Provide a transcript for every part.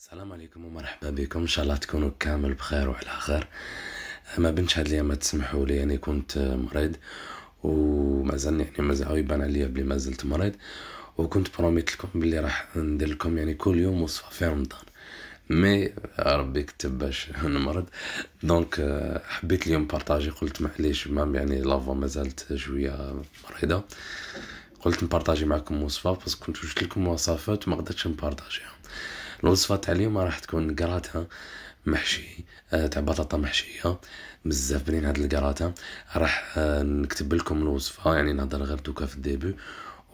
السلام عليكم ومرحبا بكم ان شاء الله تكونوا كامل بخير وعلى خير أه، ما بنتش هاد الايام تسمحوا لي اني كنت مريض ومازال يعني مازال يبان عليا بلي مازلت مريض وكنت بروميت لكم بلي راح ندير لكم يعني كل يوم وصفه في رمضان مي ربي كتب باش نمرض دونك أه، حبيت اليوم بارطاجي قلت معليش مام يعني لافو مازالت شويه مريضه قلت نبارطاجي معكم وصفه باسكو كنت وجدت لكم وصفات وما قدرتش نبارطاجيها الوصفة تاع اليوم راح تكون قراتها محشي آه، تاع بطاطا محشية بزاف بنين هاد القراتا راح آه، نكتب لكم الوصفة يعني نهضر غير دوكا في الديبو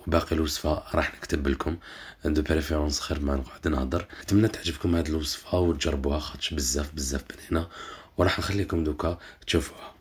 وباقي الوصفه راح نكتب لكم دو بريفيرونس خير ما نقعد نهضر نتمنى تعجبكم هاد الوصفه وتجربوها خاطش بزاف بزاف بنينه وراح نخليكم دوكا تشوفوها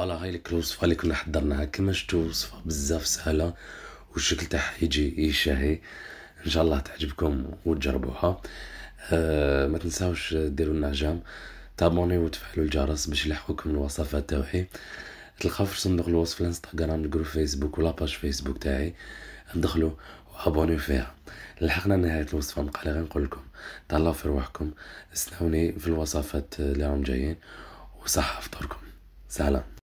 فوالا هاي لك الوصفه اللي كنا حضرناها كما شفتوا وصفه بزاف سهله والشكل تاعها يجي يشهي ان شاء الله تعجبكم وتجربوها أه ما تنساوش ديروا لنا جام تابونيو وتفعلوا الجرس باش يلحقوكم الوصفات تاعي تلقاو في صندوق الوصف الانستغرام الجروب فيسبوك ولا باش فيسبوك تاعي ادخلوا وابوني فيها لحقنا نهاية الوصفة مقالي غير نقول لكم تهلاو في رواحكم استناوني في الوصفات اللي راهم جايين وصحة فطوركم سلام